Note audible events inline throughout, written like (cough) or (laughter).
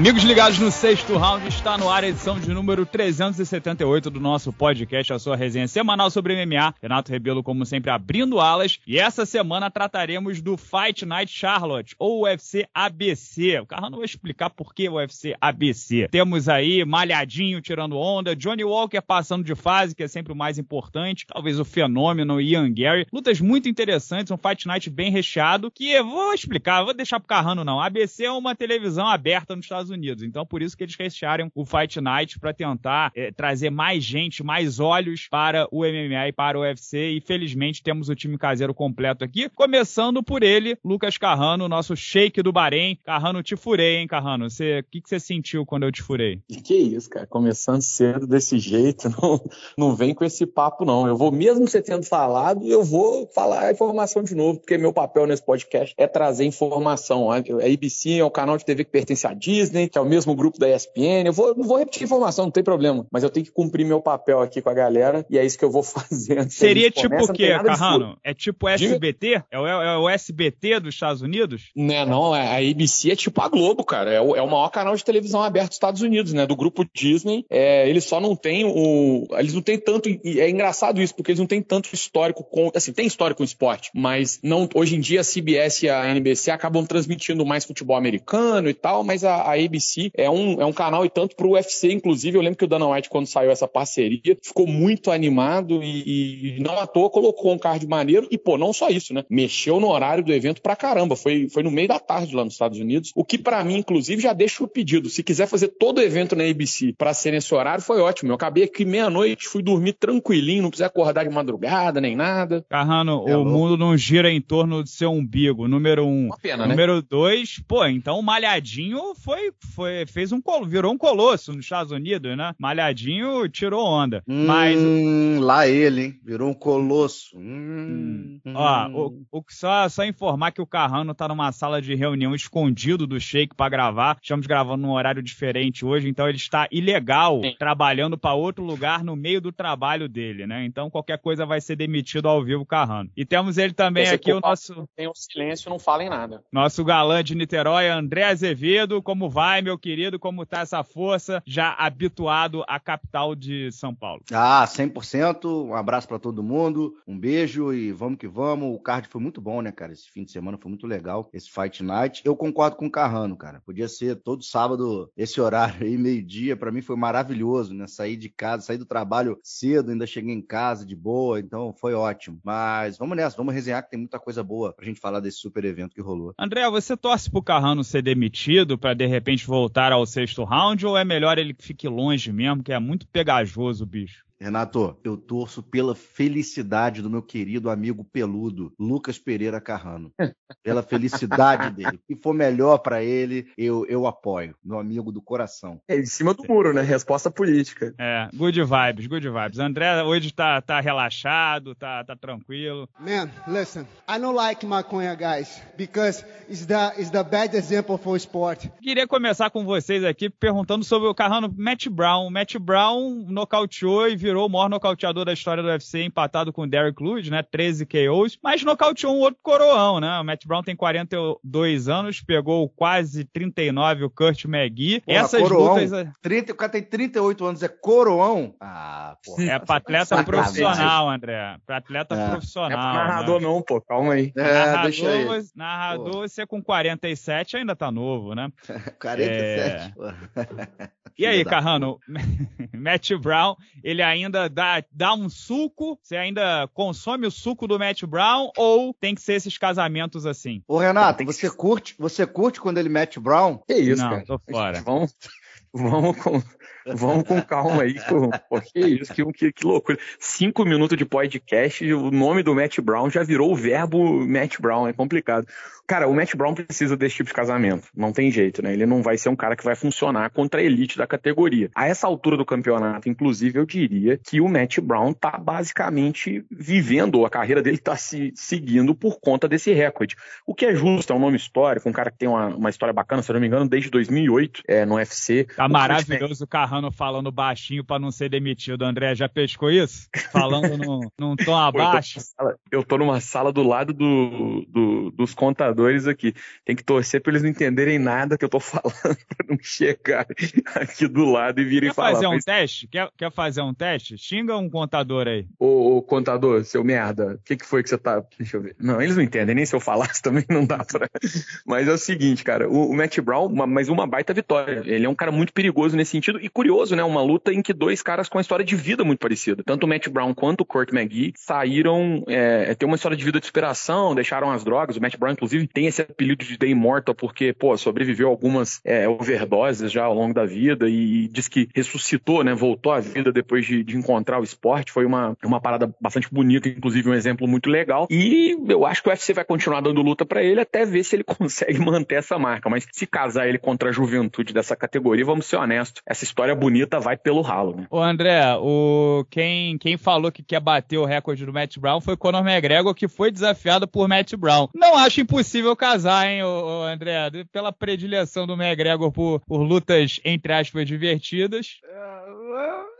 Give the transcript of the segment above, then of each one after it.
Amigos ligados no sexto round, está no ar a edição de número 378 do nosso podcast, a sua resenha semanal sobre MMA. Renato Rebelo, como sempre, abrindo alas. E essa semana trataremos do Fight Night Charlotte, ou UFC ABC. O carrano não vai explicar por que UFC ABC. Temos aí Malhadinho tirando onda, Johnny Walker passando de fase, que é sempre o mais importante. Talvez o fenômeno Ian Gary. Lutas muito interessantes, um Fight Night bem recheado, que vou explicar, vou deixar pro Carrano não. ABC é uma televisão aberta nos Estados Estados Unidos. Então, por isso que eles rechearam o Fight Night para tentar é, trazer mais gente, mais olhos para o MMA e para o UFC. E felizmente temos o time caseiro completo aqui, começando por ele, Lucas Carrano, nosso shake do Bahrein. Carrano, te furei, hein, Carrano? O que, que você sentiu quando eu te furei? Que isso, cara. Começando cedo desse jeito, (laughs) não, não vem com esse papo, não. Eu vou, mesmo você tendo falado, eu vou falar a informação de novo, porque meu papel nesse podcast é trazer informação. A ABC é o canal de TV que pertence à Disney Disney, né, que é o mesmo grupo da ESPN. Eu vou, não vou repetir informação, não tem problema. Mas eu tenho que cumprir meu papel aqui com a galera e é isso que eu vou (laughs) fazer. Seria tipo começa, o quê, Carrano? É tipo SBT? É o, é o, SBT dos Estados Unidos? Né, não, é, não. A ABC é tipo a Globo, cara. É o, é o maior canal de televisão aberto dos Estados Unidos, né? Do grupo Disney. É, eles só não têm o. Eles não têm tanto. É engraçado isso, porque eles não têm tanto histórico com. Assim, tem história com esporte, mas não. Hoje em dia a CBS e a NBC acabam transmitindo mais futebol americano e tal, mas a, a ABC ABC é um, é um canal e tanto para o UFC, inclusive. Eu lembro que o Dana White, quando saiu essa parceria, ficou muito animado e, e não à toa colocou um card maneiro. E, pô, não só isso, né? Mexeu no horário do evento pra caramba. Foi, foi no meio da tarde lá nos Estados Unidos. O que, para mim, inclusive, já deixa o pedido. Se quiser fazer todo o evento na ABC para ser nesse horário, foi ótimo. Eu acabei aqui meia-noite, fui dormir tranquilinho, não precisei acordar de madrugada nem nada. Carrano, é o louco. mundo não gira em torno do seu umbigo, número um. Uma pena, né? número né? dois, pô, então o Malhadinho foi foi, fez um colo, virou um colosso nos Estados Unidos, né? Malhadinho tirou onda. Hum, mas lá ele, hein? Virou um colosso. Hum, hum. Ó, o, o, só, só informar que o Carrano tá numa sala de reunião escondido do Shake para gravar. Estamos gravando num horário diferente hoje, então ele está ilegal, Sim. trabalhando para outro lugar no meio do trabalho dele, né? Então qualquer coisa vai ser demitido ao vivo, Carrano. E temos ele também Esse aqui, o nosso. Tem um silêncio, não falem nada. Nosso galã de Niterói, André Azevedo, como vai? Vai, meu querido, como tá essa força, já habituado à capital de São Paulo? Ah, 100%. Um abraço para todo mundo, um beijo e vamos que vamos. O card foi muito bom, né, cara? Esse fim de semana foi muito legal, esse Fight Night. Eu concordo com o Carrano, cara. Podia ser todo sábado esse horário aí, meio-dia. Para mim foi maravilhoso, né? Sair de casa, sair do trabalho cedo, ainda cheguei em casa de boa, então foi ótimo. Mas vamos nessa, vamos resenhar que tem muita coisa boa pra gente falar desse super evento que rolou. André, você torce pro Carrano ser demitido para de repente voltar ao sexto round ou é melhor ele que fique longe mesmo, que é muito pegajoso o bicho? Renato, eu torço pela felicidade do meu querido amigo peludo, Lucas Pereira Carrano. Pela felicidade (laughs) dele. Se for melhor para ele, eu, eu apoio. Meu amigo do coração. É em cima do muro, né? Resposta política. É, good vibes, good vibes. André hoje tá, tá relaxado, tá, tá tranquilo. Man, listen, I don't like maconha, guys, because it's the, it's the bad example for sport. Queria começar com vocês aqui perguntando sobre o Carrano, Matt Brown. Matt Brown nocauteou e virou virou o maior nocauteador da história do UFC, empatado com o Derrick Lewis, né? 13 KOs, mas nocauteou um outro coroão, né? O Matt Brown tem 42 anos, pegou quase 39 o Kurt McGee. Porra, Essas coroão, lutas. 30, é- o cara tem 38 anos, é coroão? Ah, porra. É pra atleta é profissional, André. Pra atleta é. é profissional. É pra né? narrador, né? não, pô. Calma aí. É, narrador, deixa aí. narrador você com 47 ainda tá novo, né? 47, (laughs) é... E aí, Carrano? (laughs) Matt Brown, ele ainda ainda dá, dá um suco? Você ainda consome o suco do Matt Brown? Ou tem que ser esses casamentos assim? Ô, Renato, você ser... curte, você curte quando ele mete Brown? Que isso, Não, cara? Tô fora. Vamos, vamos com. Vamos com calma aí, pô, que isso, que, que, que loucura. Cinco minutos de podcast, o nome do Matt Brown já virou o verbo Matt Brown, é complicado. Cara, o Matt Brown precisa desse tipo de casamento. Não tem jeito, né? Ele não vai ser um cara que vai funcionar contra a elite da categoria. A essa altura do campeonato, inclusive, eu diria que o Matt Brown tá basicamente vivendo, a carreira dele tá se seguindo por conta desse recorde. O que é justo, é um nome histórico, um cara que tem uma, uma história bacana, se eu não me engano, desde 2008 é, no UFC. Tá maravilhoso o Carrano falando baixinho para não ser demitido. André, já pescou isso? Falando num, num tom abaixo? Eu tô, sala, eu tô numa sala do lado do, do, dos contadores jogadores aqui. Tem que torcer para eles não entenderem nada que eu tô (laughs) falando, para não chegar aqui do lado e virem quer falar. Quer fazer um mas... teste? Quer, quer fazer um teste? Xinga um contador aí. Ô, ô contador, seu merda, o que, que foi que você tá. Deixa eu ver. Não, eles não entendem, nem se eu falasse (laughs) também não dá para Mas é o seguinte, cara, o, o Matt Brown, uma, mas uma baita vitória. Ele é um cara muito perigoso nesse sentido e curioso, né? Uma luta em que dois caras com a história de vida muito parecida. Tanto o Matt Brown quanto o Kurt McGee saíram, é, é ter uma história de vida de superação, deixaram as drogas. O Matt Brown, inclusive, tem esse apelido de The Immortal porque, pô, sobreviveu a algumas é, overdoses já ao longo da vida e, e, diz que ressuscitou, né? Voltou à vida depois de, de, encontrar o esporte. Foi uma, uma parada bastante bonita, inclusive um exemplo muito legal. E eu acho que o UFC vai continuar dando luta para ele até ver se ele (laughs) consegue manter essa marca. Mas se casar ele contra a juventude dessa categoria, vamos ser honestos, essa história bonita vai pelo ralo, né? Ô André, o... quem, quem falou que quer bater o recorde do Matt Brown foi o Conor McGregor, que foi desafiado por Matt Brown. Não acho impossível possível casar, hein, ô, ô, André? Pela predileção do McGregor por, por lutas, entre aspas, divertidas. É,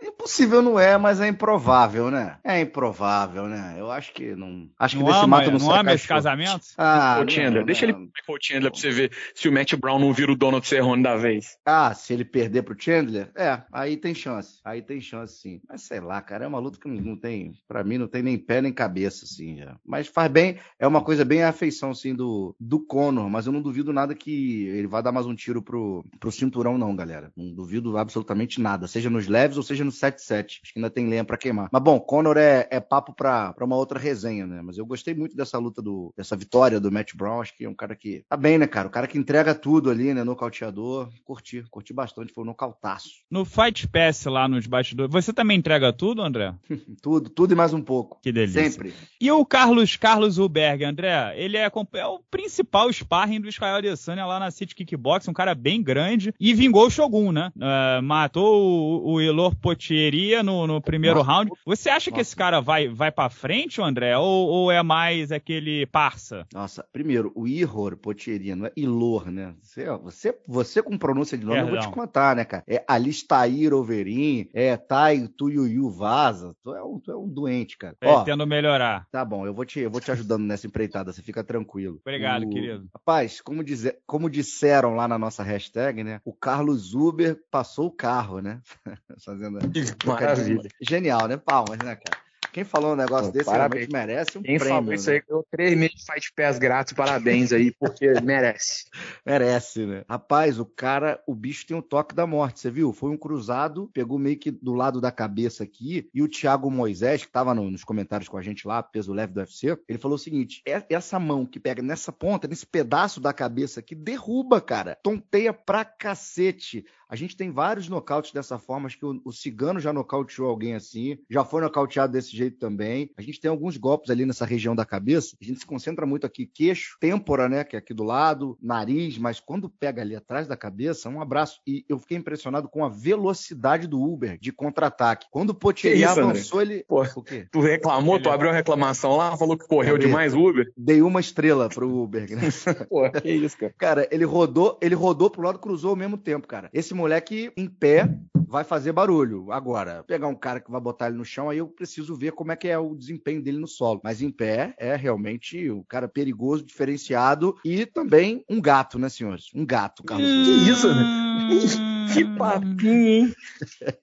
é, impossível não é, mas é improvável, né? É improvável, né? Eu acho que não. Acho não que desse mato não, sai. Não ama esse casamento? Ah, o Chandler. Deixa ele com o Chandler pra você ver se o Matt Brown não vira o Donald Cerrone da vez. Ah, se ele perder pro Chandler? É, aí tem chance. Aí tem chance, sim. Mas sei lá, cara, é uma luta que não tem. Pra mim, não tem nem pé nem cabeça, assim. Já. Mas faz bem, é uma coisa bem a afeição, assim, do, do Conor, mas eu não duvido nada que ele vá dar mais um tiro pro, pro cinturão, não, galera. Não duvido absolutamente nada. Seja nos leves leves, ou seja, no 7-7. Acho que ainda tem lenha para queimar. Mas bom, Conor é, é papo para uma outra resenha, né? Mas eu gostei muito dessa luta, do, dessa vitória do Matt Brown. Acho que é um cara que tá bem, né, cara? O cara que entrega tudo ali, né? Nocauteador. Curti, curti bastante. Foi um nocautaço. No Fight Pass lá nos bastidores, você também entrega tudo, André? (laughs) tudo, tudo e mais um pouco. Que delícia. Sempre. E o Carlos Carlos Huberg, André? Ele é, é o principal sparring do Israel Adesanya lá na City Kickbox. Um cara bem grande. E vingou o Shogun, né? Uh, matou o, o Ilor Potieria no, no primeiro Nossa. round. Você acha Nossa. que esse cara vai, vai para frente, André? Ou, ou, é mais aquele parça? Nossa, primeiro, o Ihor Potieria, não é Ilor, né? Você, você, você com pronúncia de nome, Perdão. eu vou te contar, né, cara? É Alistair Overin, é Tai Tuyuyu Vaza. Tu é um, tu é um doente, cara. Tentando melhorar. Tá bom, eu vou, te, eu vou te ajudando nessa empreitada, você fica tranquilo. Obrigado, o, querido. Rapaz, como, dizer, como disseram lá na nossa hashtag, né? O Carlos Uber passou o carro, né? (laughs) fazendo. Maravilha. Genial, né? Palmas, né, cara? Quem falou um negócio Pô, desse parabéns. realmente merece um Quem prêmio. Falou isso né? aí, eu três meses faz pés grátis, parabéns aí, porque (laughs) merece. Merece, né? Rapaz, o cara, o bicho tem um toque da morte, você viu? Foi um cruzado, pegou meio que do lado da cabeça aqui, e o Thiago Moisés, que tava no, nos comentários com a gente lá, peso leve do UFC, ele falou o seguinte: é, essa mão que pega nessa ponta, nesse pedaço da cabeça aqui, derruba, cara. Tonteia pra cacete. A gente tem vários nocautes dessa forma, acho que o, o Cigano já nocauteou alguém assim, já foi nocauteado desse jeito também. A gente tem alguns golpes ali nessa região da cabeça. A gente se concentra muito aqui, queixo, têmpora, né, que é aqui do lado, nariz, mas quando pega ali atrás da cabeça, um abraço. E eu fiquei impressionado com a velocidade do Uber de contra-ataque. Quando o Potieri avançou, ele. Pô, o quê? Tu reclamou, ele... tu abriu a reclamação lá, falou que correu demais o Uber? Dei uma estrela pro Uber, né? (laughs) Pô, que isso, cara. Cara, ele rodou, ele rodou pro lado cruzou ao mesmo tempo, cara. Esse moleque em pé vai fazer barulho. Agora, pegar um cara que vai botar ele no chão, aí eu preciso ver como é que é o desempenho dele no solo. Mas em pé é realmente um cara perigoso, diferenciado e também um gato, né, senhores? Um gato, Carlos. Que isso, né? (laughs) que papinho, hein?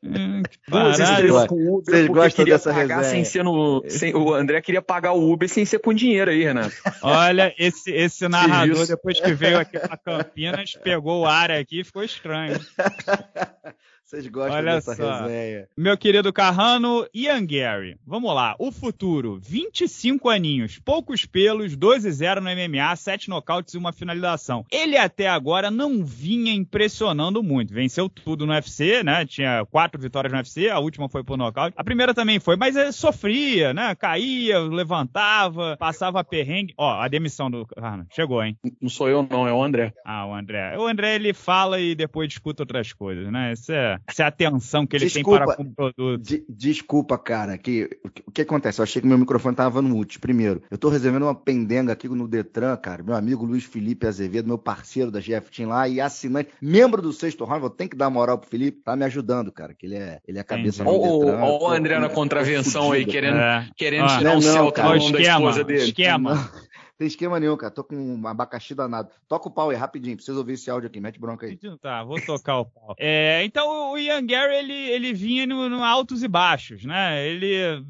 Hum, Uber. Vocês gostam dessa resenha? Sem ser no, sem, o André queria pagar o Uber sem ser com dinheiro aí, Renato. Olha, esse, esse narrador, depois que veio aqui pra Campinas, pegou o ar aqui e ficou estranho. (laughs) Vocês gostam Olha dessa só. resenha. Meu querido Carrano, Ian Gary. Vamos lá. O futuro: 25 aninhos, poucos pelos, 12-0 no MMA, 7 nocautes e uma finalização. Ele até agora não vinha impressionando muito. Venceu tudo no UFC, né? Tinha quatro vitórias no UFC, a última foi por nocaute. A primeira também foi, mas ele é, sofria, né? Caía, levantava, passava perrengue. Ó, a demissão do Carrano. Chegou, hein? Não sou eu, não, é o André. Ah, o André. O André, ele fala e depois escuta outras coisas, né? Isso é essa, é atenção que ele desculpa, tem para com o produto. De, desculpa, cara, que o que acontece? Eu achei que meu microfone estava no mute, primeiro. Eu estou resolvendo uma pendenga aqui no Detran, cara. Meu amigo Luiz Felipe Azevedo, meu parceiro da GF Team lá e assinante, membro do Sexto Round, vou ter que dar moral pro Felipe, tá me ajudando, cara, que ele é, ele é a cabeça do Detran. Olha o André na contravenção (laughs) aí, querendo, é. querendo ah, tirar não, o céu não, cara, da esquema, esposa dele. Esquema tem esquema nenhum, cara. Tô com um abacaxi danado. Toca o pau aí rapidinho, preciso ouvir esse áudio aqui. Mete bronca aí. Tá, vou tocar o pau. É, então o Ian Gary, ele, ele vinha no, no altos e baixos, né? Ele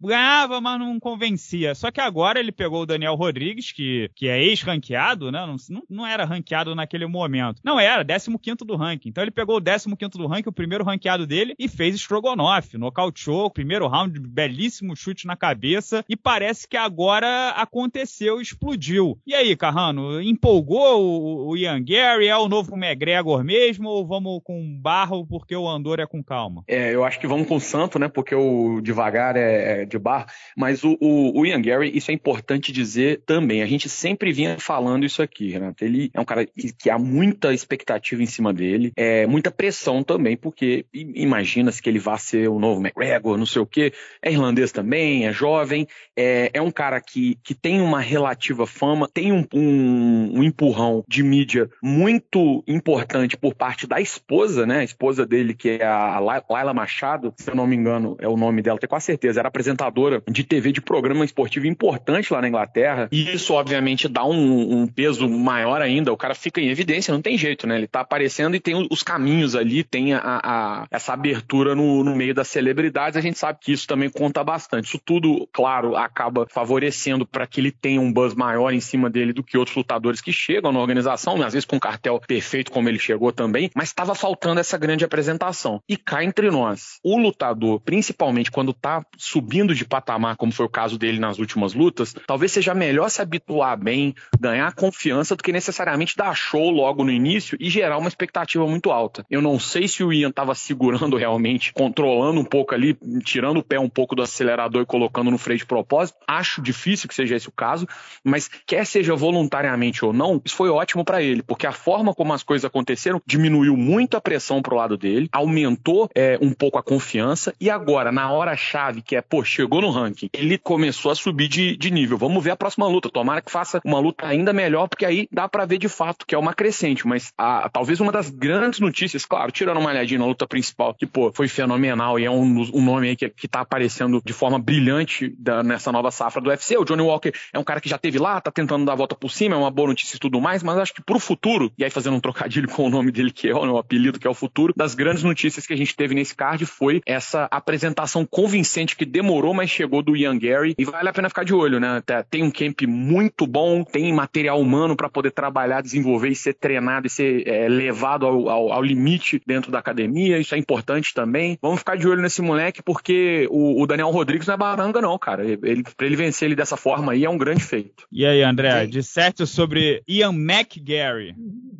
ganhava, mas não convencia. Só que agora ele pegou o Daniel Rodrigues, que, que é ex-ranqueado, né? Não, não, era ranqueado naquele momento. Não era, 15 do ranking. Então ele pegou o 15 do ranking, o primeiro ranqueado dele, e fez Strogonoff, Nocauteou, primeiro round, belíssimo chute na cabeça. E parece que agora aconteceu o explodiu. E aí, Carrano, empolgou o, o Ian Gary? É o novo McGregor mesmo? Ou vamos com barro porque o Andor é com calma? É, eu acho que vamos com o santo, né? Porque o devagar é, é de barro. Mas o, o, o, Ian Gary, isso é importante dizer também. A gente sempre vinha falando isso aqui, Renato. Ele é um cara que, que há muita expectativa em cima dele, é muita pressão também, porque imagina-se que ele vá ser o novo McGregor, não sei o quê. É irlandês também, é jovem, é, é um cara que, que tem uma relativa fama, tem um, um, um, empurrão de mídia muito importante por parte da esposa, né? A esposa dele, que é a Laila Machado, se eu não me engano, é o nome dela, tenho quase certeza, era apresentadora de TV de programa esportivo importante lá na Inglaterra. E isso, obviamente, dá um, um peso maior ainda. O cara fica em evidência, não tem jeito, né? Ele tá aparecendo e tem os caminhos ali, tem a, a essa abertura no, no meio das celebridades. A gente sabe que isso também conta bastante. Isso tudo, claro, acaba favorecendo para que ele tenha um buzz aspas, maior em cima dele do que outros lutadores que chegam na organização, né? às vezes com um cartel perfeito como ele chegou também, mas estava faltando essa grande apresentação. E cá entre nós, o lutador, principalmente quando está subindo de patamar, como foi o caso dele nas últimas lutas, talvez seja melhor se habituar bem, ganhar confiança do que necessariamente dar show logo no início e gerar uma expectativa muito alta. Eu não sei se o Ian estava segurando (laughs) realmente, controlando um pouco ali, tirando o pé um pouco do acelerador e colocando no freio de propósito. Acho difícil que seja esse o caso, mas quer seja voluntariamente ou não, isso foi ótimo para ele, porque a forma como as coisas aconteceram diminuiu muito a pressão pro lado dele, aumentou é, um pouco a confiança e agora, na hora chave, que é, pô, chegou no ranking, ele começou a subir de, de nível. Vamos ver a próxima luta. Tomara que faça uma luta ainda melhor, porque aí dá para ver de fato que é uma crescente. Mas a, talvez uma das grandes notícias, claro, tirando uma olhadinha na luta principal, que, pô, foi fenomenal e é um, um nome aí que, que tá aparecendo de forma brilhante da, nessa nova safra do UFC. O Johnny Walker é um cara que já teve lá, tá tentando dar a volta por cima, é uma boa notícia e tudo mais, mas acho que pro futuro, e aí fazendo um trocadilho (laughs) com o nome dele que é o apelido que é o futuro, das grandes notícias que a gente teve nesse card foi essa apresentação convincente que demorou, mas chegou do Ian Gary e vale a pena ficar de olho, né? Tá, tem um camp muito bom, tem material humano para poder trabalhar, desenvolver e ser treinado e ser é, levado ao, ao, ao, limite dentro da academia, isso é importante também. Vamos ficar de olho nesse moleque porque o, o Daniel Rodrigues não é baranga não, cara. Ele, para ele vencer ele dessa forma aí é um grande feito. 8. E aí, André, Sim. certo sobre Ian McGarry.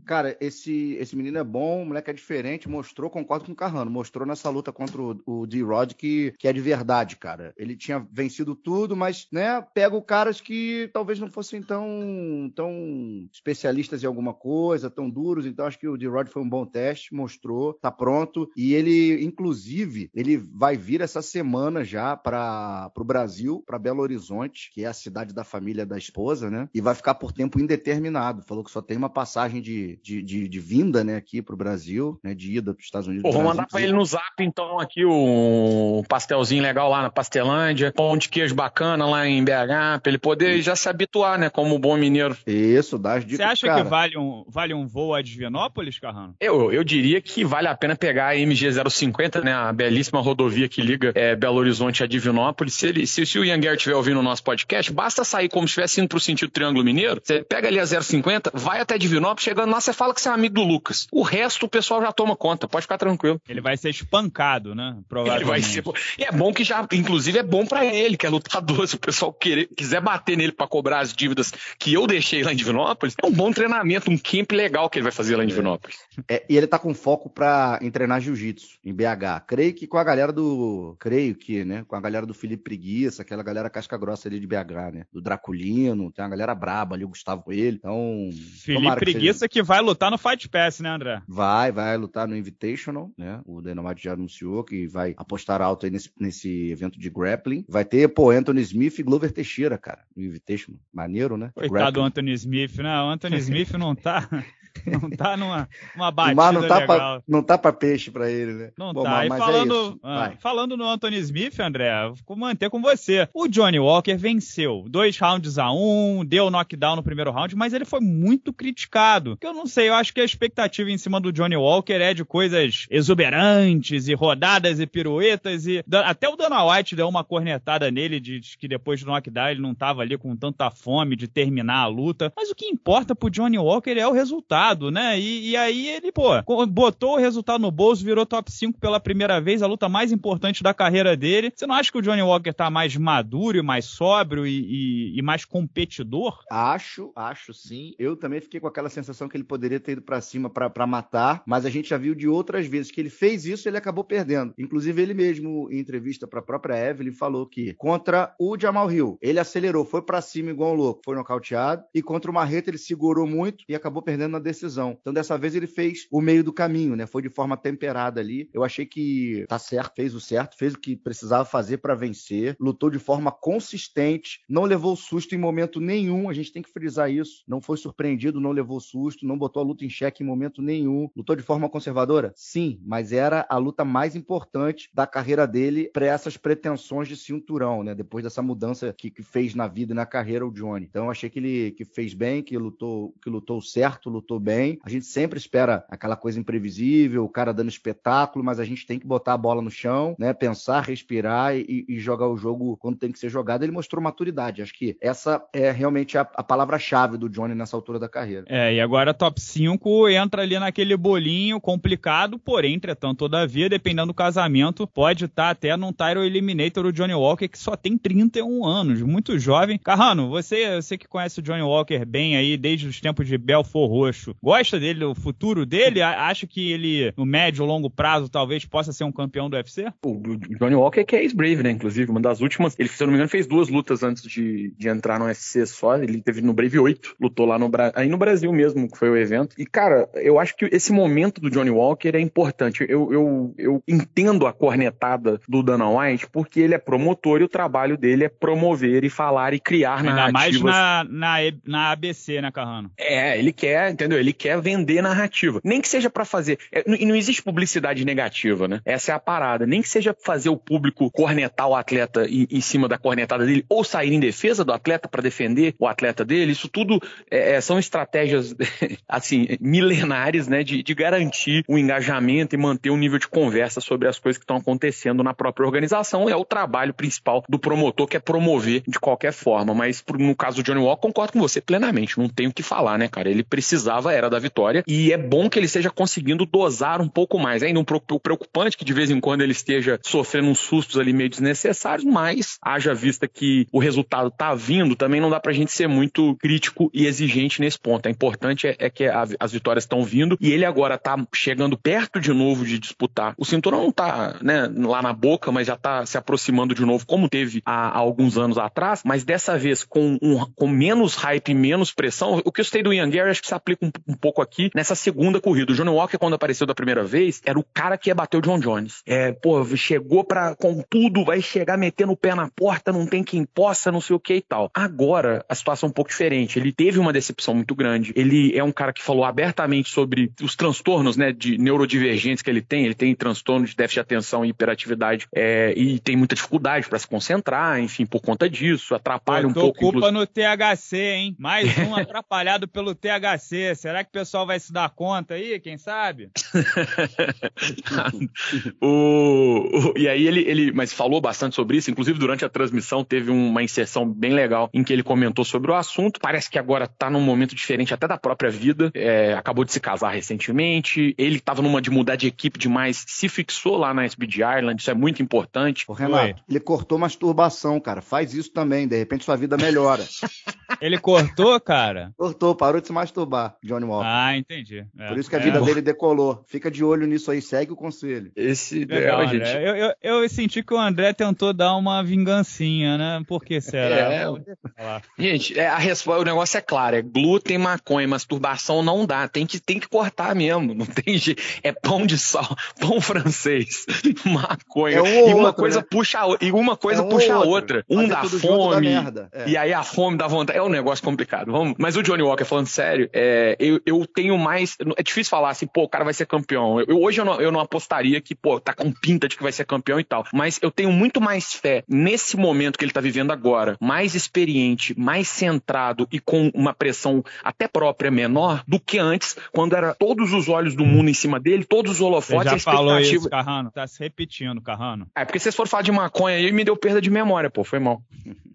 Cara, esse, esse menino é bom, o moleque é diferente, mostrou, concordo com o Carrano, mostrou nessa luta contra o, o D-Rod que, que é de verdade, cara. Ele tinha vencido tudo, mas, né, pega o caras que talvez não fossem tão, tão especialistas em alguma coisa, tão duros, então acho que o D-Rod foi um bom teste, mostrou, tá pronto, e ele, inclusive, ele vai vir essa semana já para o Brasil, para Belo Horizonte, que é a cidade da família da esposa, né? E vai ficar por tempo indeterminado. Falou que só tem uma passagem de, de, de, de vinda, né, aqui pro Brasil, né? De ida pros Estados Unidos. Pô, vou mandar pra ele no zap, então, aqui um pastelzinho legal lá na Pastelândia, pão de queijo bacana lá em BH, pra ele poder já se habituar, né? Como bom mineiro. Isso, dá as dicas. Você acha cara. que vale um, vale um voo a Divinópolis, Carrano? Eu, eu diria que vale a pena pegar a MG-050, né? A belíssima rodovia que liga é, Belo Horizonte a Divinópolis. Se, ele, se, se o Ian Guerra estiver ouvindo o nosso podcast, basta sair como se estivesse indo pro sentido Triângulo Mineiro, você pega ali a 050, vai até Divinópolis, chegando lá, você fala que você é amigo do Lucas. O resto o pessoal já toma conta, pode ficar tranquilo. Ele vai ser espancado, né? Provavelmente. Ele vai ser. E é bom que já, inclusive, é bom para ele, que é lutador. (laughs) Se o pessoal querer, quiser bater nele para cobrar as dívidas que eu deixei lá em Divinópolis, é um bom treinamento, um camp legal que ele vai fazer lá em é. Divinópolis. É, e ele tá com foco para treinar jiu-jitsu em BH. Creio que com a galera do. Creio que, né? Com a galera do Felipe Preguiça, aquela galera casca grossa ali de BH, né? Do Draculin Marcelino, tem uma galera braba ali, o Gustavo ele. Então. Felipe Preguiça que, seja... que, vai lutar no Fight Pass, né, André? Vai, vai lutar no Invitational, né? O Dynamite já anunciou que vai apostar alto aí nesse, nesse evento de grappling. Vai ter, pô, Anthony Smith e Glover Teixeira, cara, no Invitational. Maneiro, né? Coitado do Anthony Smith, né? O Anthony (laughs) Smith não tá. (laughs) Não tá numa uma batida o mar não tá legal. Pra, não tá para peixe para ele, né? Não Bom, tá. Mas, e é falando, é falando no Anthony Smith, André, vou manter com você. O Johnny Walker venceu dois rounds a um, deu knockdown no primeiro round, mas ele foi muito criticado. Eu não sei, eu acho que a expectativa em cima do Johnny Walker é de coisas exuberantes e rodadas e piruetas e até o Dana White deu uma cornetada nele de, de que depois do knockdown ele não tava ali com tanta fome de terminar a luta. Mas o que importa pro Johnny Walker é o resultado né? E, e aí ele, pô, botou o resultado no bolso, virou top 5 pela primeira vez, a luta mais importante da carreira dele. Você não acha que o Johnny Walker tá mais maduro e mais sóbrio e, e, e mais competidor? Acho, acho sim. Eu também fiquei com aquela sensação que ele poderia ter ido para cima para matar, mas a gente já viu de outras vezes que ele fez isso, ele acabou perdendo. Inclusive ele mesmo em entrevista para a própria Evelyn falou que contra o Jamal Hill, ele acelerou, foi para cima igual um louco, foi nocauteado e contra o Marreta ele segurou muito e acabou perdendo na decisão decisão. Então, dessa vez, ele fez o meio do caminho, né? Foi de forma temperada ali. Eu achei que tá certo, fez o certo, fez o que precisava fazer para vencer, lutou de forma consistente, não levou susto em momento nenhum. A gente tem que frisar isso. Não foi surpreendido, não levou susto, não botou a luta em xeque em momento nenhum. Lutou de forma conservadora? Sim, mas era a luta mais importante da carreira dele para essas pretensões de cinturão, né? Depois dessa mudança que, que fez na vida e na carreira o Johnny. Então, eu achei que ele que fez bem, que lutou, que lutou certo, lutou bem. A gente sempre espera aquela coisa imprevisível, o cara dando espetáculo, mas a gente tem que botar a bola no chão, né? Pensar, respirar e, e jogar o jogo quando tem que ser jogado. Ele mostrou maturidade. Acho que essa é realmente a, a palavra-chave do Johnny nessa altura da carreira. É, e agora top 5 entra ali naquele bolinho complicado, porém, entretanto, todavia, dependendo do casamento, pode estar tá até num Tyro Eliminator o Johnny Walker, que só tem 31 anos, muito jovem. Carrano, você, você que conhece o Johnny Walker bem aí desde os tempos de Belfor Roxo, gosta dele, o futuro dele, acha que ele, no médio ou longo prazo, talvez possa ser um campeão do UFC? O Johnny Walker é que é ex-Brave, né? Inclusive, uma das últimas. Ele, se eu não me engano, fez duas lutas antes de, de entrar no UFC só. Ele teve no Brave 8, lutou lá no Brasil. Aí no Brasil mesmo, que foi o evento. E, cara, eu acho que esse momento do Johnny Walker é importante. Eu, eu, eu entendo a cornetada do Dana White porque ele é promotor e o trabalho dele é promover e falar e criar na Ainda mais na, na, na ABC, né, Carrano? É, ele quer, entendeu? ele quer vender narrativa. Nem que seja para fazer. É, e não existe publicidade negativa, né? Essa é a parada. Nem que seja fazer o público cornetar o atleta em cima da cornetada dele, ou sair em defesa do atleta para defender o atleta dele. Isso tudo é, é são estratégias, (laughs) assim, milenares, né? De, de garantir o engajamento e manter o um nível de conversa sobre as coisas que estão acontecendo na própria organização. É o trabalho principal do promotor, que é promover de qualquer forma. Mas no caso do Johnny Walker, concordo com você plenamente. Não tenho o que falar, né, cara? Ele precisava era da vitória e é bom que ele esteja conseguindo dosar um pouco mais. É ainda um pouco preocupante que de vez em quando ele esteja sofrendo uns sustos ali meio desnecessários, mas haja vista que o resultado está vindo, também não dá para a gente ser muito crítico e exigente nesse ponto. É importante é, é que a, as vitórias estão vindo e ele agora está chegando perto de novo de disputar. O cinturão não está né, lá na boca, mas já está se aproximando de novo, como teve há, há alguns anos atrás, mas dessa vez com, um, com menos hype, menos pressão. O que eu sei do Ian Gary acho que se aplica um um pouco aqui nessa segunda corrida. O Johnny Walker, quando apareceu da primeira vez, era o cara que ia bater o John Jones. É, pô, chegou pra, com tudo, vai chegar metendo o pé na porta, não tem quem possa, não sei o que e tal. Agora, a situação é um pouco diferente. Ele teve uma decepção muito grande. Ele é um cara que falou abertamente sobre os transtornos, né, de neurodivergentes que ele tem. Ele tem transtorno de déficit de atenção e hiperatividade é, e tem muita dificuldade para se concentrar, enfim, por conta disso, atrapalha um pouco. culpa inclusive... no THC, hein? Mais um (laughs) atrapalhado pelo THC. Será que o pessoal vai se dar conta aí? Quem sabe? (laughs) o, o, e aí ele, ele, mas falou bastante sobre isso. Inclusive, durante a transmissão, teve uma inserção bem legal em que ele comentou sobre o assunto. Parece que agora tá num momento diferente até da própria vida. É, acabou de se casar recentemente. Ele tava numa de mudar de equipe demais. Se fixou lá na SBD Ireland. Isso é muito importante. Ô, Renato, ele cortou masturbação, cara. Faz isso também. De repente, sua vida melhora. (laughs) ele cortou, cara? Cortou, parou de se masturbar. Johnny Walker. Ah, entendi. É, Por isso que a vida é. dele decolou. Fica de olho nisso aí, segue o conselho. Esse ideal, gente. Eu, eu, eu, senti que o André tentou dar uma vingancinha, né? Por que será? É, gente, é, a resposta, o negócio é claro: é glúten, maconha, masturbação não dá. Tem que, tem que cortar mesmo. Não tem jeito. É pão de sal, (laughs) pão francês, (laughs) maconha. É um e, uma outro, coisa né? puxa, e uma é coisa é um puxa a outra. Um dá fome. Da é. e aí a fome dá vontade. É um negócio complicado. Vamos... Mas o Johnny Walker, falando sério, é, eu, eu tenho mais. É difícil falar assim, pô, o cara vai ser campeão. Eu, hoje eu não, eu não apostaria que, pô, tá com pinta de que vai ser campeão e tal. Mas eu tenho muito mais fé nesse momento que ele tá vivendo agora, mais experiente, mais centrado e com uma pressão até própria menor do que antes, quando era todos os olhos do mundo em cima dele, todos os holofotes. Você já a falou isso, Carrano. Tá se repetindo, Carrano. É, porque vocês foram falar de maconha aí e me deu perda de memória, pô. Foi mal. (laughs)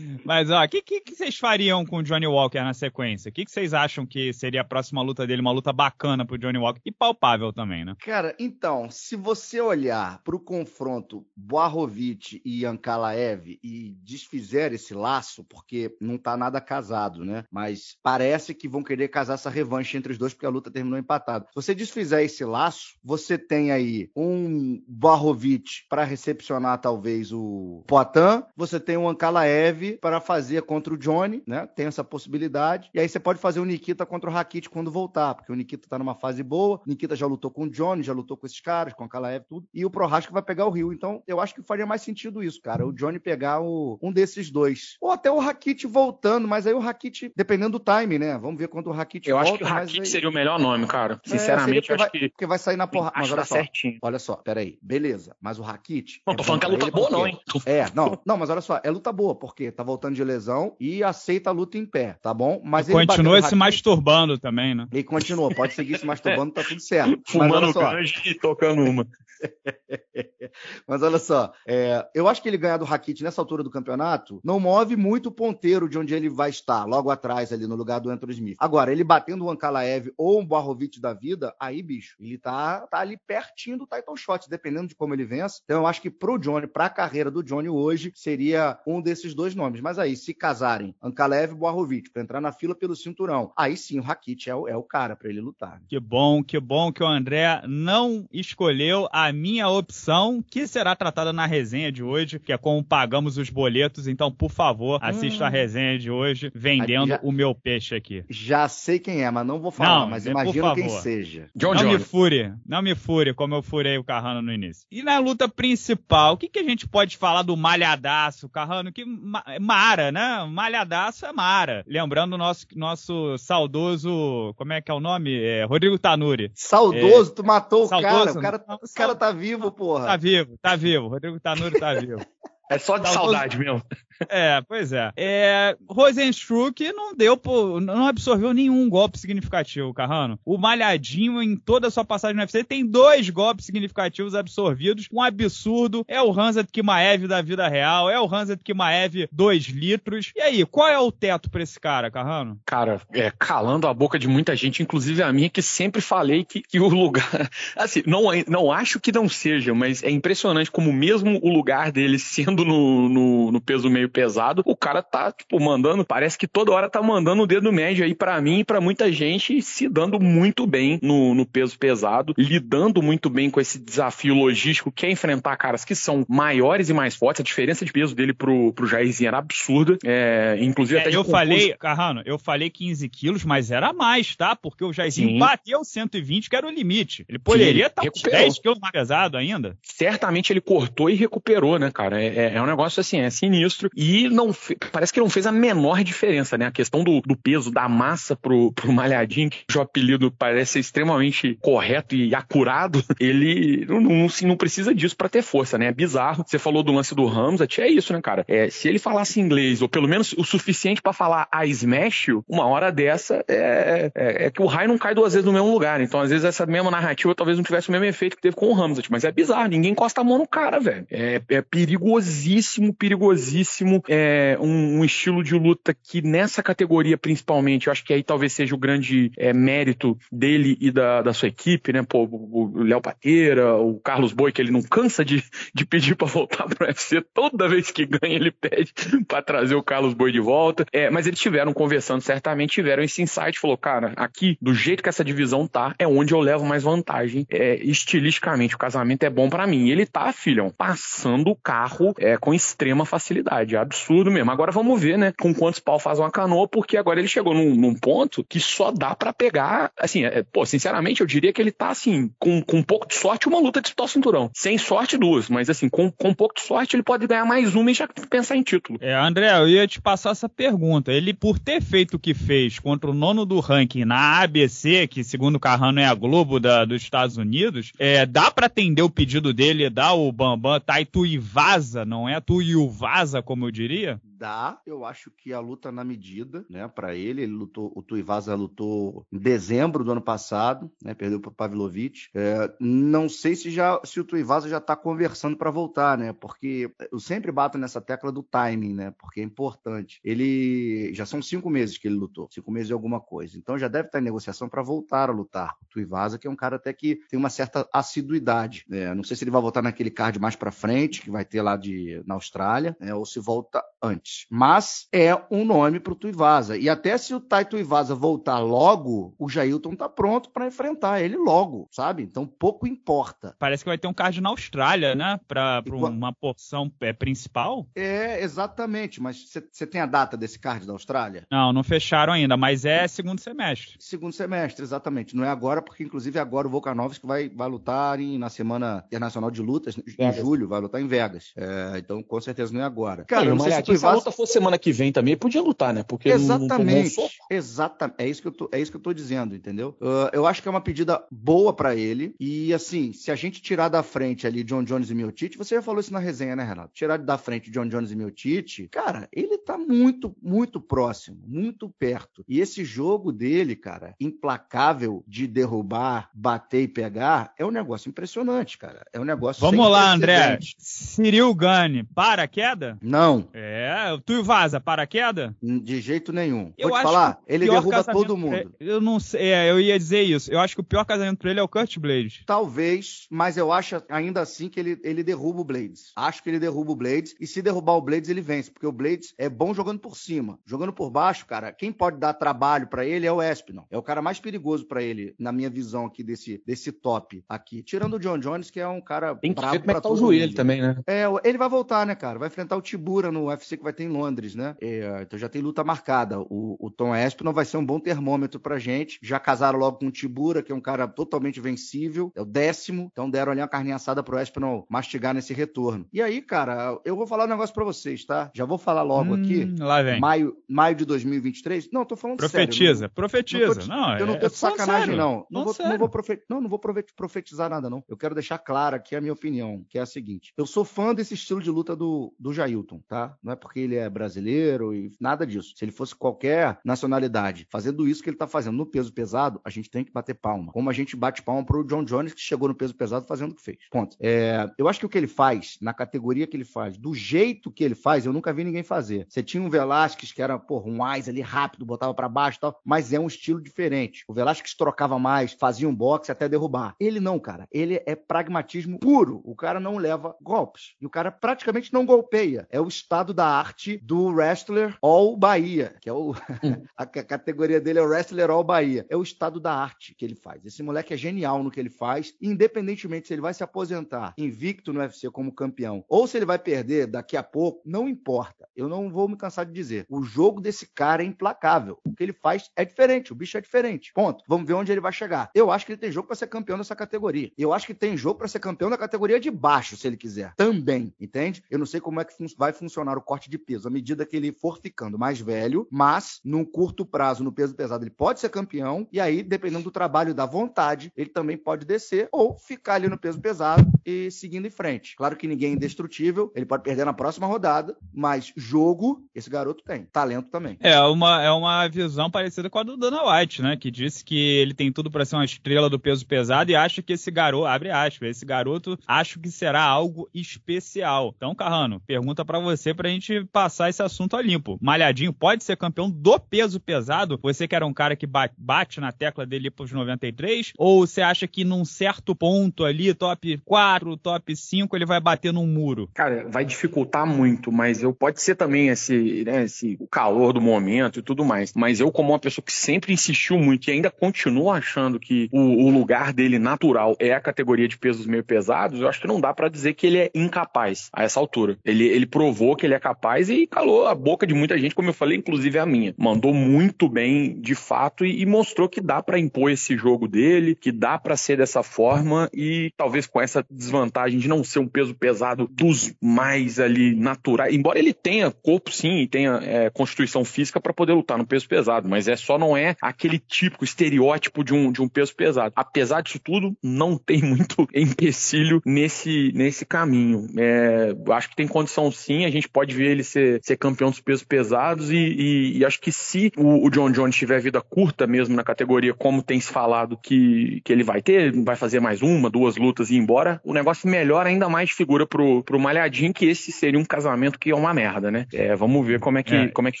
Mas, ó, o que, que, que, vocês fariam com o Johnny Walker na sequência? O que, que vocês acham que seria a próxima luta dele? Uma luta bacana pro Johnny Walker e palpável também, né? Cara, então, se você olhar pro confronto Boarovic e Ankalaev e desfizer esse laço, porque não tá nada casado, né? Mas parece que vão querer casar essa revanche entre os dois, porque a luta terminou empatada. Se você desfizer esse laço, você tem aí um Boarovic para recepcionar talvez o Poitin, você tem um Ankalaev Kalaev para fazer contra o Johnny, né? Tem essa possibilidade. E aí você pode fazer o Nikita contra o Rakit quando voltar, porque o Nikita tá numa fase boa. O Nikita já lutou com o Johnny, já lutou com esses caras, com o Kalaev, tudo. E o Prohaska vai pegar o Rio. Então, eu acho que faria mais sentido isso, cara. O Johnny pegar o, um desses dois. Ou até o Rakit voltando, mas aí o Rakit, dependendo do time, né? Vamos ver quando o Rakit volta. Eu acho que o Rakit aí... seria o melhor nome, cara. É, Sinceramente, é, eu acho vai, que. Porque vai sair na porrada. Mas olha só. Certinho. Olha só, peraí. Beleza. Mas o Rakit. Não, é tô falando que é luta boa, porque... não, hein? É, não. Não, mas olha só. É luta boa porque tá voltando de lesão e aceita a luta em pé, tá bom? Mas e ele continua se masturbando também, né? Ele continua, pode seguir se masturbando, tá tudo certo. Fumando canja e tocando uma. (laughs) Mas olha só, é, eu acho que ele ganhar do Rakit nessa altura do campeonato não move muito o ponteiro de onde ele vai estar, logo atrás ali no lugar do Anthony Smith. Agora, ele batendo o Ankalaev ou um Barrovic da vida, aí, bicho, ele tá, tá ali pertinho do title shot, dependendo de como ele vence. Então, eu acho que pro Johnny, pra carreira do Johnny hoje, seria um desses dois nomes. Mas aí, se casarem Ankalaev e Barrovic pra entrar na fila pelo cinturão, aí sim o Rakit é, é o cara para ele lutar. Né? Que bom, que bom que o André não escolheu a a minha opção, que será tratada na resenha de hoje, que é como pagamos os boletos. Então, por favor, assista hum. a resenha de hoje vendendo já, o meu peixe aqui. Já sei quem é, mas não vou falar, não, mas é imagino quem seja. John não me fure, não me fure, como eu furei o Carrano no início. E na luta principal, o que, que a gente pode falar do malhadaço, Carrano? Que ma é Mara, né? Malhadaço é Mara. Lembrando o nosso, nosso saudoso, como é que é o nome? É, Rodrigo Tanuri. Saudoso, é, tu matou o cara. O cara, o cara tá vivo, porra. Tá vivo, tá vivo. Rodrigo Tanuri tá vivo. (laughs) É só de tá, saudade mesmo. É, pois é. é Rosenstruck não deu, por, não absorveu nenhum golpe significativo, Carrano. O Malhadinho, em toda a sua passagem no UFC, tem dois golpes significativos absorvidos. Um absurdo. É o Hanzat Kimaev da vida real. É o Hanzat Kimaev 2 litros. E aí, qual é o teto pra esse cara, Carrano? Cara, é, calando a boca de muita gente, inclusive a minha, que sempre falei que, que o lugar. (laughs) Assim, não, é, não acho que não seja, mas é impressionante como mesmo o lugar dele sendo no, no, no, peso meio pesado, o cara tá, tipo, mandando, parece que toda hora tá mandando o dedo médio aí para mim e para muita gente, se dando muito bem no, no peso pesado, lidando muito bem com esse desafio logístico que é enfrentar caras que são maiores e mais fortes. A diferença de peso dele pro, pro Jairzinho era absurda. É, inclusive, é, até eu concurso... falei, Carrano, eu falei 15 quilos, mas era mais, tá? Porque o Jairzinho Sim. bateu 120, que era o limite. Ele poderia estar tá 10 quilos mais pesado ainda. Certamente ele cortou e recuperou, né, cara? É, é é, é, um negócio assim, é sinistro. E não parece que não fez a menor diferença, né? A questão do, do peso, da massa pro, pro malhadinho, que o apelido parece extremamente correto e acurado, (laughs) ele não, não, não precisa disso para ter força, né? É bizarro. Você falou do lance do Hamzat, é isso, né, cara? É, se ele falasse inglês, ou pelo menos o suficiente para falar a smash, uma hora dessa é, é, é, é, que o raio não cai duas vezes no mesmo lugar. Então, às vezes, essa mesma narrativa talvez não tivesse o mesmo efeito que teve com o Hamzat, mas é bizarro, ninguém encosta a mão no cara, velho. É, é perigoso perigosíssimo, perigosíssimo. É um, um, estilo de luta que nessa categoria, principalmente, eu acho que aí talvez seja o grande é, mérito dele e da, da sua equipe, né? Pô, o Léo Pateira, o Carlos Boi, que ele não cansa de, de pedir para voltar pro UFC. (laughs) Toda vez que ganha, ele pede para trazer o Carlos Boi de volta. É, mas eles tiveram conversando, certamente tiveram esse insight, falou, cara, aqui, do jeito que essa divisão tá, é onde eu levo mais vantagem. É, estilisticamente, o casamento é bom para mim. E ele tá, filhão, passando o carro é, é, com extrema facilidade. É absurdo mesmo. Agora vamos ver, né, com quantos pau faz uma canoa, porque agora ele chegou num, num ponto que só dá para pegar, assim, é, é, pô, sinceramente, eu diria que ele tá, assim, com, com um pouco de sorte, uma luta de disputar o cinturão. Sem sorte, duas, mas, assim, com, com um pouco de sorte, ele pode ganhar mais uma e já pensar em título. É, André, eu ia te passar essa pergunta. Ele, por ter feito o que fez contra o nono do ranking na ABC, que segundo Carrano é a Globo da, dos Estados Unidos, é, dá para atender o pedido dele, dá o Bambam, Taito tá, e vaza, não? não é tu e o Vaza, como eu diria, dá, eu acho que a luta na medida, né, para ele, ele lutou, o Tuivasa lutou em dezembro do ano passado, né, perdeu para Pavlovich. É, não sei se já se o Tuivasa já está conversando para voltar, né, porque eu sempre bato nessa tecla do timing, né, porque é importante. Ele já são cinco meses que ele lutou, cinco meses e alguma coisa, então já deve estar tá em negociação para voltar a lutar. O Tuivasa que é um cara até que tem uma certa assiduidade, né, não sei se ele vai voltar naquele card mais para frente que vai ter lá de na Austrália, né, ou se volta antes mas é um nome para o Tuivasa. E até se o Tai Tuivasa voltar logo, o Jailton tá pronto para enfrentar ele logo, sabe? Então pouco importa. Parece que vai ter um card na Austrália, né? Para uma porção é, principal. É, exatamente. Mas você tem a data desse card da Austrália? Não, não fecharam ainda, mas é segundo semestre. Segundo semestre, exatamente. Não é agora, porque inclusive agora o Volkanovski vai, vai lutar em, na Semana Internacional de Lutas, em julho, vai lutar em Vegas. É, então com certeza não é agora. Cara, Ei, se o luta fosse semana que vem também, podia lutar, né? Porque exatamente, não, não exatamente. É isso que eu tô, é isso que eu tô dizendo, entendeu? Uh, eu acho que é uma pedida boa para ele e assim, se a gente tirar da frente ali John Jones e Miotite, você já falou isso na resenha, né, Renato? Tirar da frente John Jones e Miotite, cara, ele tá muito, muito próximo, muito perto. E esse jogo dele, cara, implacável de derrubar, bater e pegar, é um negócio impressionante, cara. É um negócio. Vamos lá, André. Ciril Gane, para a queda? Não. É, tu vaza, paraquedas? Hum, de jeito nenhum. Eu Vou te falar, ele derruba todo mundo. Eu não sei, é, eu ia dizer isso. Eu acho que o pior casamento pra ele é o Kurt Blades. Talvez, mas eu acho ainda assim que ele, ele derruba o Blades. Acho que ele derruba o Blades. E se derrubar o Blades, ele vence, porque o Blades é bom jogando por cima. Jogando por baixo, cara, quem pode dar trabalho para ele é o Espinal. É o cara mais perigoso para ele, na minha visão aqui desse, desse top aqui. Tirando o John Jones, que é um cara. Tem que ver como é que tá o joelho também, né? É, ele vai voltar, né, cara? Vai enfrentar o Tibura no UFC que vai atleta em Londres, né? É, então já tem luta marcada. O, o Tom não vai ser um bom termômetro pra gente. Já casaram logo com o Tibura, que é um cara totalmente vencível, é o décimo. Então deram ali uma carninha assada pro não mastigar nesse retorno. E aí, cara, eu vou falar um negócio pra vocês, tá? Já vou falar logo hum, aqui. Lá vem. Maio, maio de 2023. Não, tô falando profetiza, sério. Profetiza, profetiza. Não, não, eu não tô é, sacanagem, sério. não. Não, não, vou, não, vou não, não vou profetizar nada, não. Eu quero deixar clara aqui a minha opinião, que é a seguinte. Eu sou fã desse estilo de luta do, do Jailton, tá? Não é porque ele é brasileiro e nada disso. Se ele fosse qualquer nacionalidade fazendo isso que ele está fazendo no peso pesado, a gente tem que bater palma. Como a gente bate palma para o John Jones, que chegou no peso pesado fazendo o que fez. Ponto. É, eu acho que o que ele faz, na categoria que ele faz, do jeito que ele faz, eu nunca vi ninguém fazer. Você tinha um Velasquez que era, porra, um Ais ali rápido, botava para baixo e tal, mas é um estilo diferente. O Velasquez trocava mais, fazia um boxe até derrubar. Ele não, cara. Ele é pragmatismo puro. O cara não leva golpes. E o cara praticamente não golpeia. É o estado da arte parte do Wrestler All Bahia, que é o, (laughs) a categoria dele é o Wrestler All Bahia. É o estado da arte que ele faz. Esse moleque é genial no que ele faz, independentemente se ele vai se aposentar invicto no UFC como campeão ou se ele vai perder daqui a pouco, não importa. Eu não vou me cansar de dizer. O jogo desse cara é implacável. O que ele faz é diferente, o bicho é diferente. Ponto. Vamos ver onde ele vai chegar. Eu acho que ele tem jogo para ser campeão dessa categoria. Eu acho que tem jogo para ser campeão da categoria de baixo, se ele quiser. Também, entende? Eu não sei como é que vai funcionar o corte de de peso à medida que ele for ficando mais velho, mas num curto prazo, no peso pesado, ele pode ser campeão, e aí, dependendo do trabalho da vontade, ele também pode descer ou ficar ali no peso pesado e seguindo em frente. Claro que ninguém é indestrutível, ele pode perder na próxima rodada, mas jogo, esse garoto tem. Talento também. É uma, é uma visão parecida com a do Dana White, né? Que disse que ele tem tudo para ser uma estrela do peso pesado e acha que esse garoto, abre aspas, esse garoto acho que será algo especial. Então, Carrano, pergunta para você pra gente passar esse assunto a limpo. Malhadinho pode ser campeão do peso pesado? Você que era um cara que bate na tecla dele pros 93? Ou você acha que num certo ponto ali, top 4, top 5, ele vai bater num muro? Cara, vai dificultar muito, mas eu pode ser também esse, né, esse o calor do momento e tudo mais. Mas eu, como uma pessoa que sempre insistiu muito e ainda continuo achando que o, o lugar dele natural é a categoria de pesos meio pesados, eu acho que não dá para dizer que ele é incapaz a essa altura. Ele, ele provou que ele é capaz e calou a boca de muita gente, como eu falei, inclusive a minha. Mandou muito bem, de fato, e, e mostrou que dá para impor esse jogo dele, que dá para ser dessa forma e talvez com essa desvantagem de não ser um peso pesado dos mais ali naturais, embora ele tenha corpo sim e tenha é, constituição física para poder lutar no peso pesado, mas é só não é aquele típico estereótipo de um, de um peso pesado. Apesar disso tudo, não tem (laughs) muito empecilho nesse, nesse caminho. É, acho que tem condição sim, a gente pode ver ele ser, ser campeão dos pesos pesados. E, e, e acho que se o, o, John Jones tiver vida curta mesmo na categoria, como tem se falado que, que ele vai ter, vai fazer mais uma, duas lutas e ir embora, o negócio melhora ainda mais de figura pro, pro Malhadinho, que esse seria um casamento que é uma merda, né? É, vamos ver como é que, é. Como é que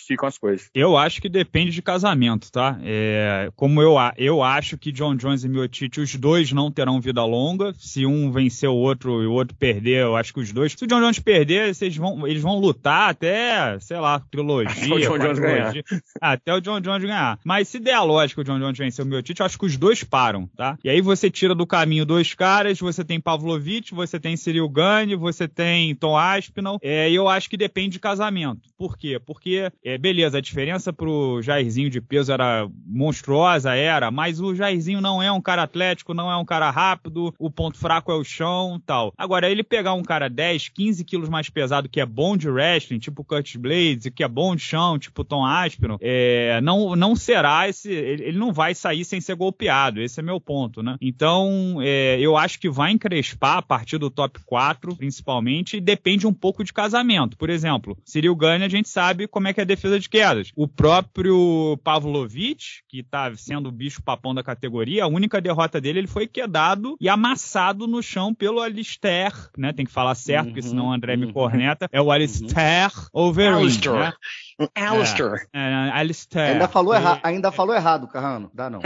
ficam as coisas. Eu acho que depende de casamento, tá? É, como eu, eu acho que John Jones e Miotite, os dois não terão vida longa. Se um vencer o outro e o outro perder, eu acho que os dois. Se o John Jones perder, vocês vão, eles vão lutar até, sei lá, trilogia. Até o John Jones ganhar. Até o John Jones ganhar. Mas se der a lógica o John Jones vencer o tite, eu acho que os dois param, tá? E aí você tira do caminho dois caras, você tem Pavlovich, você tem Cyril Gane, você tem Tom Aspinall. É, eu acho que depende de casamento. Por quê? Porque, é, beleza, a diferença pro Jairzinho de peso era monstruosa, era, mas o Jairzinho não é um cara atlético, não é um cara rápido, o ponto fraco é o chão tal. Agora, ele pegar um cara 10, 15 quilos mais pesado, que é bom de wrestling, tipo Curtis Blades, que é bom de chão, tipo Tom Aspino, é, não, não será esse. Ele, ele, não vai sair sem ser golpeado. Esse é meu ponto, né? Então, é, eu acho que vai encrespar a partir do top 4, principalmente, e depende um pouco de casamento. Por exemplo, Cyril Gane, a gente sabe como é que é a defesa de quedas. O próprio Pavlovich, que tá sendo o bicho papão da categoria, a única derrota dele, ele foi quedado e amassado no chão pelo Alistair, né? Tem que falar certo, uhum, porque senão o André uhum. me corneta. É o uhum. Alistair Oh, very Alistair Um é. Alistair. É, é, Alistair. Ainda falou, erra, ainda falou errado, Carrano. Dá não.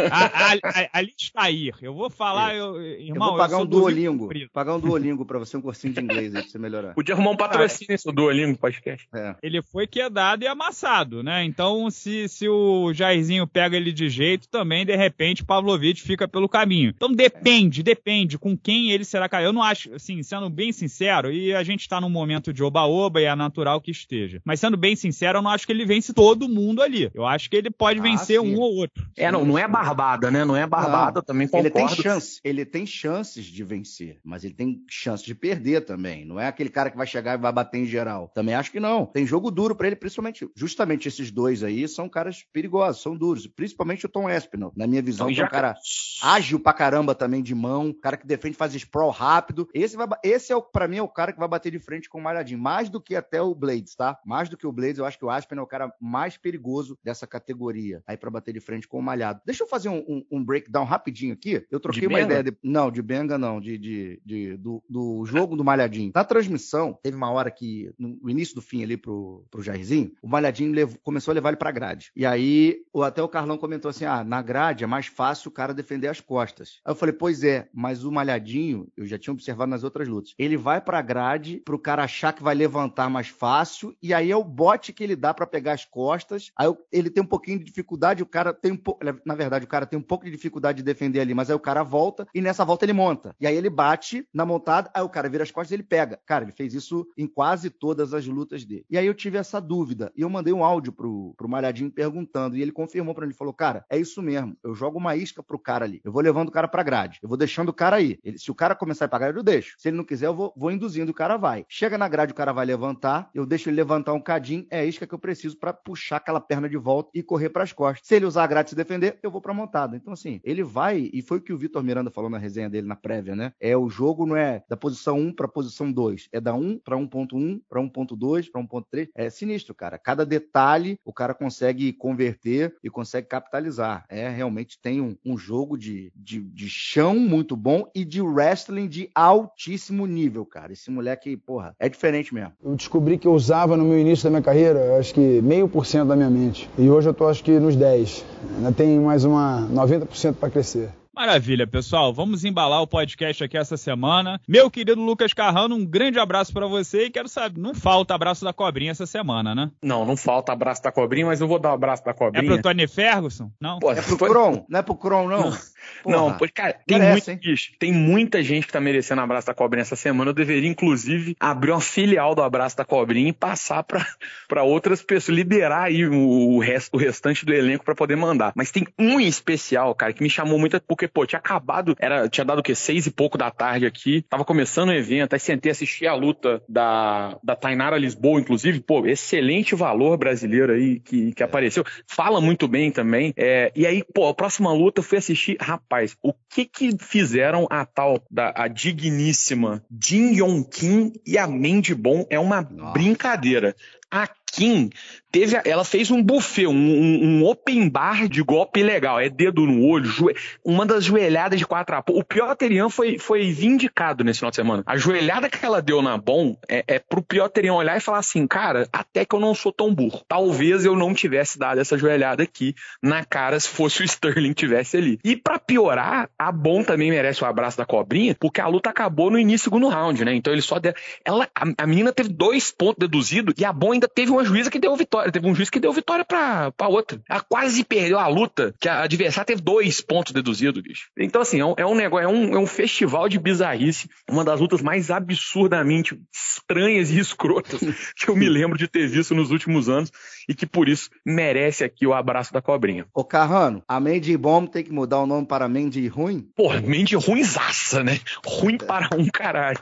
Alistair. Eu vou falar, eu, irmão. Eu vou pagar eu um Duolingo. Pagar um Duolingo pra você, um cursinho de inglês aí, pra você melhorar. Podia arrumar um patrocínio seu Duolingo podcast. É. Ele foi quedado e amassado, né? Então, se, se o Jairzinho pega ele de jeito, também, de repente, Pavlovich fica pelo caminho. Então, depende, depende com quem ele será caído. Eu não acho, assim, sendo bem sincero, e a gente tá num momento de oba-oba e é natural que esteja. Mas sendo bem sincero, eu não acho acho que ele vence todo mundo ali. Eu acho que ele pode ah, vencer sim. um ou outro. É, não, não é barbada, né? Não é barbada não, também. Ele tem chance. Ele tem chances de vencer, mas ele tem chance de perder também. Não é aquele cara que vai chegar e vai bater em geral. Também acho que não. Tem jogo duro para ele, principalmente. Justamente esses dois aí são caras perigosos, são duros. Principalmente o Tom Espinal, na minha visão, então, já... é um cara ágil pra caramba também de mão, cara que defende, faz sprawl rápido. Esse, vai, esse é, para mim, é o cara que vai bater de frente com o Malhadinho. Mais do que até o Blades, tá? Mais do que o Blades, eu acho que o Aspen Aspen é o cara mais perigoso dessa categoria, aí para bater de frente com o Malhado. Deixa eu fazer um, um, um breakdown rapidinho aqui. Eu troquei de uma benga? ideia. De... Não, de Benga não, de, de, de do, do, jogo do Malhadinho. Na transmissão, teve uma hora que, no início do fim ali pro, pro Jairzinho, o Malhadinho levou, começou a levar ele pra grade. E aí, até o Carlão comentou assim: ah, na grade é mais fácil o cara defender as costas. Aí eu falei, pois é, mas o Malhadinho, eu já tinha observado nas outras lutas, ele vai pra grade pro cara achar que vai levantar mais fácil, e aí é o bote que ele dá para pegar as costas. Aí ele tem um pouquinho de dificuldade, o cara tem um pouco. É, na verdade, o cara tem um pouco de dificuldade de defender ali, mas aí o cara volta e nessa volta ele monta. E aí ele bate na montada, aí o cara vira as costas e ele pega. Cara, ele fez isso em quase todas as lutas dele. E aí eu tive essa dúvida. E eu mandei um áudio pro, pro Malhadinho perguntando. E ele confirmou para mim: ele falou, cara, é isso mesmo. Eu jogo uma isca pro cara ali. Eu vou levando o cara pra grade. Eu vou deixando o cara aí. Ele, se o cara começar a pagar, eu deixo. Se ele não quiser, eu vou, vou induzindo, o cara vai. Chega na grade, o cara vai levantar. Eu deixo ele levantar um cadinho. É a isca que eu preciso para puxar aquela perna de volta e correr para as costas. Se ele usar a grade e se defender, eu vou para montada. Então, assim, ele vai, e foi o que o Vitor Miranda falou na resenha dele na prévia, né? É o jogo não é da posição 1 para posição 2, é da 1 para 1.1, para 1.2, para 1.3. É sinistro, cara. Cada detalhe o cara consegue converter e consegue capitalizar. É realmente tem um, um jogo de, de, de chão muito bom e de wrestling de altíssimo nível, cara. Esse moleque, porra, é diferente mesmo. Eu descobri que eu usava no meu início da minha carreira, acho que que meio por cento da minha mente. E hoje eu estou acho que nos 10. Ainda tem mais uma 90% para crescer. Maravilha, pessoal. Vamos embalar o podcast aqui essa semana. Meu querido Lucas Carrano, um grande abraço para você e quero saber, não falta abraço da cobrinha essa semana, né? Não, não falta abraço da cobrinha, mas eu vou dar um abraço da cobrinha. É pro Tony Ferguson? Não. Pô, é pro Cron, não é pro Cron não. não. (laughs) Porra, não, pois, cara, tem, parece, muito, tem muita gente que tá merecendo abraço da cobrinha essa semana. Eu deveria, inclusive, abrir uma filial do abraço da cobrinha e passar para (laughs) outras pessoas, liberar aí o, o, rest, o restante do elenco para poder mandar. Mas tem um em especial, cara, que me chamou muito, porque, pô, tinha acabado, era, tinha dado o quê? Seis e pouco da tarde aqui, tava começando o evento, aí sentei assistir a luta da, da Tainara Lisboa, inclusive, pô, excelente valor brasileiro aí que, que é. apareceu. Fala muito bem também. É, e aí, pô, a próxima luta eu fui assistir rapaz, o que que fizeram a tal da a digníssima Jin Yong Kim e a Mandy Bon é uma Nossa. brincadeira. A Kim teve, ela fez um buffet, um, um, open bar de golpe legal. É dedo no olho, joel... uma das joelhadas de quatro O Pioterian foi, foi vindicado nesse final de semana. A joelhada que ela deu na Bom é, é pro Pioterian olhar e falar assim: cara, até que eu não sou tão burro. Talvez eu não tivesse dado essa joelhada aqui na cara se fosse o Sterling tivesse ali. E para piorar, a Bom também merece o abraço da cobrinha, porque a luta acabou no início do segundo round, né? Então ele só. deu. Ela, a, a menina teve dois pontos deduzidos e a Bom ainda teve uma juíza que deu vitória, teve um juiz que deu vitória pra, pra outra. Ela quase perdeu a luta, que a adversária teve dois pontos deduzidos, bicho. Então, assim, é um, é um negócio, é um, é um festival de bizarrice, uma das lutas mais absurdamente estranhas e escrotas (laughs) que eu me lembro de ter visto nos últimos anos e que por isso merece aqui o abraço da cobrinha. Ô Carrano, a Mandy Bom tem que mudar o nome para Mandy Ruim? Pô, Mandy Ruinzaça, né? Ruim é. para um caralho.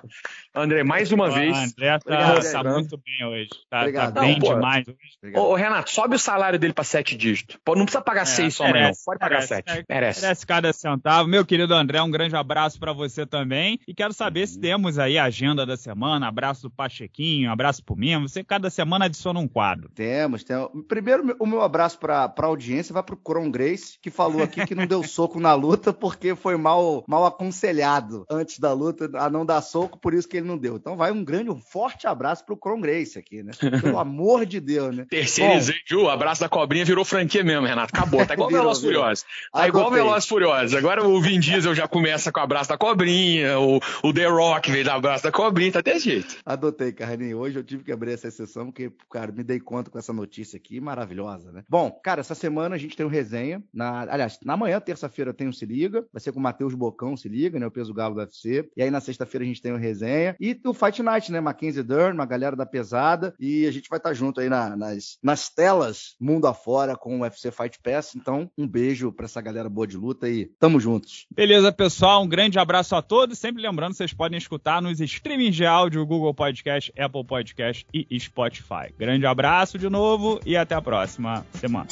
André, mais uma ah, vez. André tá, Obrigado, tá muito bem hoje. Tá, tá bem não, demais hoje. Ô, ô, Renato, sobe o salário dele para sete dígitos. Pô, não precisa pagar é, seis só, merece, não. Pode pagar merece, sete. Merece. Merece cada centavo. Meu querido André, um grande abraço para você também. E quero saber uhum. se temos aí a agenda da semana. Abraço do Pachequinho, abraço pro Mimo. Você cada semana adiciona um quadro. Temos, temos. Primeiro, o meu abraço para a audiência vai pro Cron Grace, que falou aqui que não deu soco na luta porque foi mal, mal aconselhado antes da luta a não dar soco, por isso que ele não deu. Então vai um grande, um forte abraço pro Cron Grace aqui, né? (laughs) Pelo amor de Deus, né? Terceiro, Ju, o abraço da cobrinha virou franquia mesmo, Renato. Acabou, tá igual (laughs) virou, Veloz Furiosos. Tá igual Veloz Furiosos. Agora o Vin Diesel já começa com o abraço da cobrinha, o, o The Rock veio do abraço da cobrinha, tá até jeito. Adotei, Carlinhos. Hoje eu tive que abrir essa exceção porque, cara, me dei conta com essa notícia aqui, maravilhosa, né? Bom, cara, essa semana a gente tem um resenha. Na, aliás, na manhã, terça-feira, tem um Se Liga. Vai ser com o Matheus Bocão, Se Liga, né? O peso galo do UFC. E aí na sexta-feira a gente tem um resenha. E do Fight Night, né? Mackenzie Dern, uma galera da pesada. E a gente vai estar tá junto aí na, nas, nas telas, mundo afora, com o UFC Fight Pass. Então, um beijo para essa galera boa de luta e tamo juntos. Beleza, pessoal. Um grande abraço a todos. Sempre lembrando, vocês podem escutar nos streamings de áudio, Google Podcast, Apple Podcast e Spotify. Grande abraço de novo e até a próxima semana.